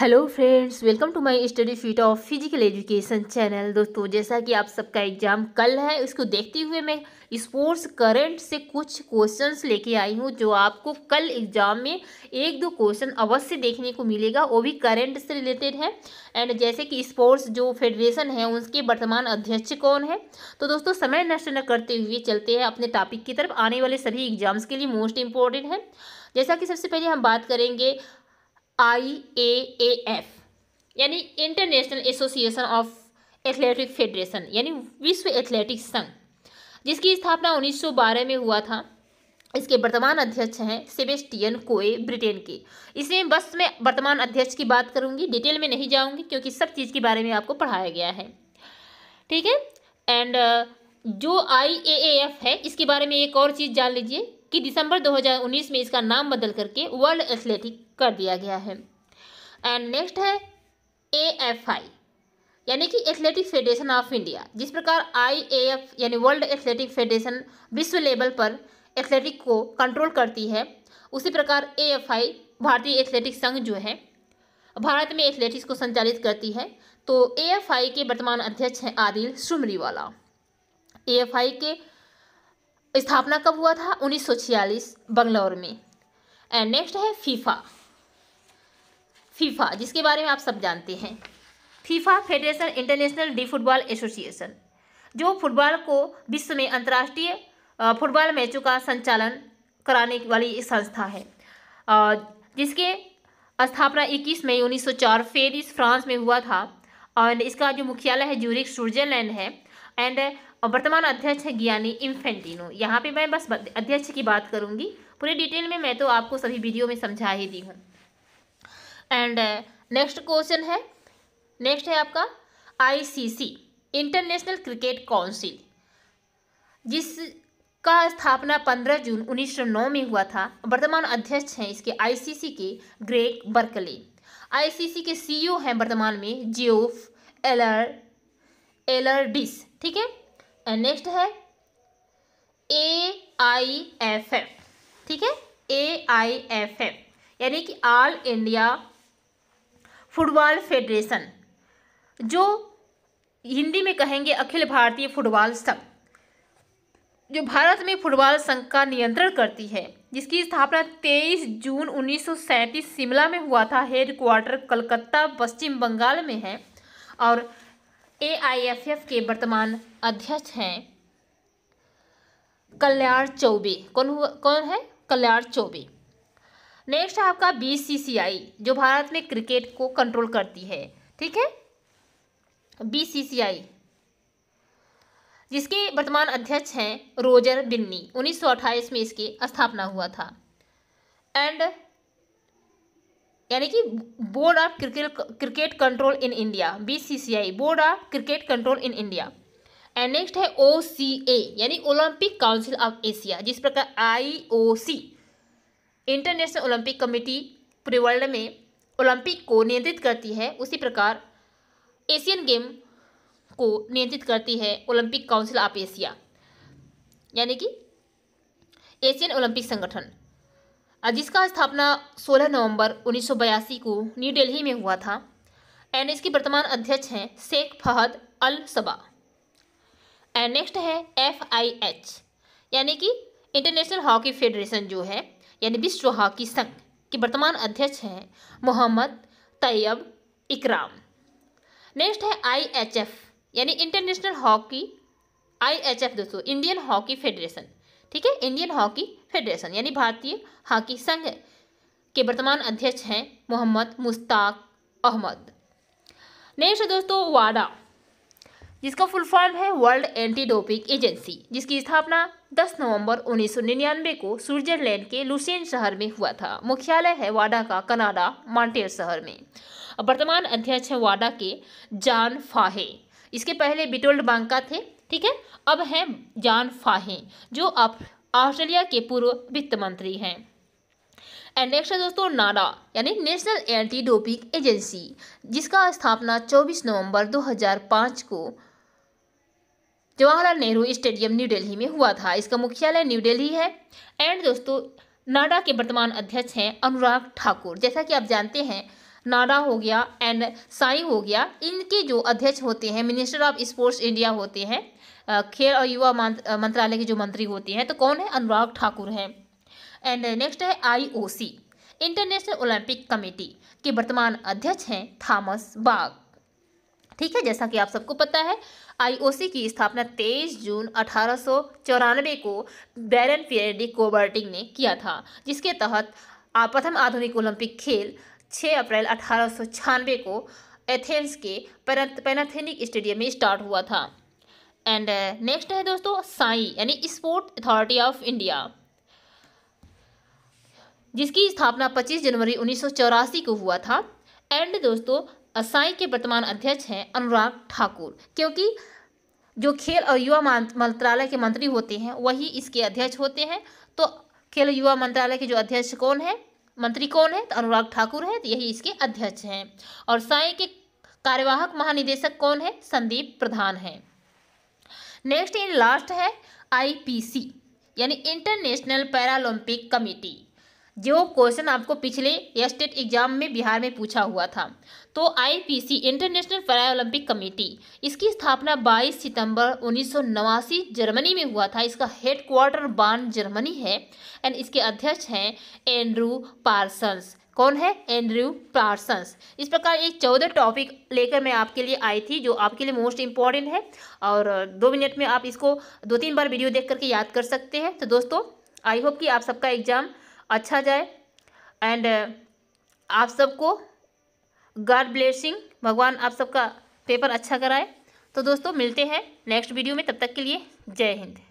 hello friends welcome to my study feet of physical education channel दोस्तों जैसा कि आप सबका एग्जाम कल है इसको देखते हुए मैं स्पोर्ट्स करंट से कुछ क्वेश्चंस लेके आई हूँ जो आपको कल एग्जाम में एक दो क्वेश्चन अवश्य देखने को मिलेगा वो भी करंट से रिलेटेड है एंड जैसे कि स्पोर्ट्स जो फेडरेशन है उसके वर्तमान अध्यक्ष कौन है तो दोस्तों समय नष्ट न करते हुए चलते हैं अपने टॉपिक की तरफ आने वाले सभी एग्जाम्स के लिए मोस्ट इम्पोर्टेंट है जैसा कि सबसे पहले हम बात करेंगे आई ए एफ यानी international association of athletic federation यानी विश्व एथलेटिक्स संघ जिसकी स्थापना 1912 में हुआ था इसके वर्तमान अध्यक्ष हैं सेबेस्टियन कोए ब्रिटेन के इसलिए बस मैं वर्तमान अध्यक्ष की बात करूंगी डिटेल में नहीं जाऊंगी क्योंकि सब चीज़ के बारे में आपको पढ़ाया गया है ठीक है एंड uh, जो आई ए एफ है इसके बारे में एक और चीज़ जान लीजिए कि दिसंबर 2019 में इसका नाम बदल करके वर्ल्ड एथलेटिक कर दिया गया है एंड नेक्स्ट है ए एफ आई यानी कि एथलेटिक फेडरेशन ऑफ इंडिया जिस प्रकार आई ए एफ यानी वर्ल्ड एथलेटिक फेडरेशन विश्व लेवल पर एथलेटिक को कंट्रोल करती है उसी प्रकार ए एफ आई भारतीय एथलेटिक संघ जो है भारत में एथलेटिक्स को संचालित करती है तो ए एफ आई के वर्तमान अध्यक्ष हैं Adille Sumariwalla A F I के स्थापना कब हुआ था 1946 बंगलौर में एंड नेक्स्ट है फीफा फीफा जिसके बारे में आप सब जानते हैं FIFA federation international de football association जो फुटबॉल को विश्व में अंतर्राष्ट्रीय फुटबॉल मैचों का संचालन कराने वाली एक संस्था है जिसके स्थापना 21 मई 1904 सौ फ्रांस में हुआ था और इसका जो मुख्यालय है ज्यूरिक स्विट्जरलैंड है एंड वर्तमान अध्यक्ष है ज्ञानी इन्फेंटिनो यहाँ पे मैं बस अध्यक्ष की बात करूँगी पूरे डिटेल में मैं तो आपको सभी वीडियो में समझा ही दी हूँ एंड नेक्स्ट क्वेश्चन है नेक्स्ट है आपका आईसीसी इंटरनेशनल क्रिकेट काउंसिल जिसका स्थापना 15 जून 1909 में हुआ था वर्तमान अध्यक्ष हैं इसके आईसीसी के ग्रेग बर्कले आईसीसी के सीईओ e हैं वर्तमान में जियोफ एलर एलरडिस ठीक है नेक्स्ट है ए आई एफ एफ ठीक है ए आई एफ एफ यानी कि ऑल इंडिया फुटबॉल फेडरेशन जो हिंदी में कहेंगे अखिल भारतीय फुटबॉल संघ जो भारत में फुटबॉल संघ का नियंत्रण करती है जिसकी स्थापना 23 जून उन्नीस शिमला में हुआ था हेडक्वार्टर कलकत्ता पश्चिम बंगाल में है और एआईएफएफ के वर्तमान अध्यक्ष हैं कल्याण चौबे कौन हुआ कौन है कल्याण चौबे नेक्स्ट आपका बीसीसीआई जो भारत में क्रिकेट को कंट्रोल करती है ठीक है बीसीसीआई जिसके वर्तमान अध्यक्ष हैं रोजर बिन्नी 1928 में इसकी स्थापना हुआ था एंड यानी कि board of cricket cricket control in India BCCI board of cricket control in India and next है ओ सी ए यानी ओलंपिक काउंसिल ऑफ एशिया जिस प्रकार I O C international olympic committee पूरे वर्ल्ड में ओलंपिक को नियंत्रित करती है उसी प्रकार एशियन गेम को नियंत्रित करती है ओलंपिक काउंसिल ऑफ एशिया यानी कि एशियन ओलंपिक संगठन जिसका स्थापना 16 नवंबर उन्नीस को न्यू दिल्ली में हुआ था एन इसकी वर्तमान अध्यक्ष हैं Sheikh Fahad Al Saba and next है एफ आई एच यानी कि इंटरनेशनल हॉकी फेडरेशन जो है यानी विश्व हॉकी संघ के वर्तमान अध्यक्ष हैं मोहम्मद तैयब इकराम नेक्स्ट है आई एच एफ यानी international hockey I H F दोस्तों इंडियन हॉकी फेडरेशन ठीक है इंडियन हॉकी फेडरेशन यानी भारतीय हॉकी संघ के वर्तमान अध्यक्ष हैं मोहम्मद मुश्ताक अहमद नेक्स्ट है दोस्तों वाडा जिसका फुल फॉर्म है वर्ल्ड एंटी डोपिंग एजेंसी जिसकी स्थापना 10 नवंबर 1999 को स्विट्जरलैंड के लुसेन शहर में हुआ था मुख्यालय है वाडा का कनाडा मॉन्टेर शहर में वर्तमान अध्यक्ष हैं वाडा के जान फाहे इसके पहले बिटोल्ड बांका थे ठीक है अब हैं जान फाहे जो अब ऑस्ट्रेलिया के पूर्व वित्त मंत्री हैं एंड नेक्स्ट है दोस्तों नाडा यानी नेशनल एंटी डोपिंग एजेंसी जिसका स्थापना 24 नवंबर 2005 को जवाहरलाल नेहरू स्टेडियम न्यू दिल्ली में हुआ था इसका मुख्यालय न्यू दिल्ली है एंड दोस्तों नाडा के वर्तमान अध्यक्ष हैं अनुराग ठाकुर जैसा कि आप जानते हैं नाडा हो गया एंड साई हो गया इनके जो अध्यक्ष होते हैं मिनिस्टर ऑफ स्पोर्ट्स इंडिया होते हैं खेल और युवा मंत्रालय के जो मंत्री होते हैं तो कौन है अनुराग ठाकुर हैं एंड नेक्स्ट है आईओसी इंटरनेशनल ओलंपिक कमेटी के वर्तमान अध्यक्ष हैं थॉमस बाग ठीक है जैसा कि आप सबको पता है आईओसी की स्थापना 23 जून अठारह को बैरन पियरडी कोबर्टिंग ने किया था जिसके तहत प्रथम आधुनिक ओलंपिक खेल 6 अप्रैल अठारह को एथेंस के पैनाथेनिक स्टेडियम में स्टार्ट हुआ था एंड नेक्स्ट uh, है दोस्तों साई यानी स्पोर्ट अथॉरिटी ऑफ इंडिया जिसकी स्थापना 25 जनवरी उन्नीस को हुआ था एंड दोस्तों साई के वर्तमान अध्यक्ष हैं अनुराग ठाकुर क्योंकि जो खेल और युवा मंत्रालय के मंत्री होते हैं वही इसके अध्यक्ष होते हैं तो खेल युवा मंत्रालय के जो अध्यक्ष कौन है मंत्री कौन है तो अनुराग ठाकुर है तो यही इसके अध्यक्ष हैं और साई के कार्यवाहक महानिदेशक कौन है संदीप प्रधान हैं नेक्स्ट इन लास्ट है आईपीसी यानी इंटरनेशनल पैरालंपिक कमेटी जो क्वेश्चन आपको पिछले स्टेट एग्जाम में बिहार में पूछा हुआ था तो आईपीसी इंटरनेशनल पैरालंपिक कमेटी इसकी स्थापना 22 सितंबर उन्नीस जर्मनी में हुआ था इसका हेडक्वार्टर बान जर्मनी है एंड इसके अध्यक्ष हैं एंड्रू पार्सन्स कौन है एंड्रयू पार्सन्स इस प्रकार ये चौदह टॉपिक लेकर मैं आपके लिए आई थी जो आपके लिए मोस्ट इम्पॉर्टेंट है और दो मिनट में आप इसको दो तीन बार वीडियो देख करके याद कर सकते हैं तो दोस्तों आई होप कि आप सबका एग्ज़ाम अच्छा जाए एंड आप सबको गॉड ब्लेसिंग भगवान आप सबका पेपर अच्छा कराए तो दोस्तों मिलते हैं नेक्स्ट वीडियो में तब तक के लिए जय हिंद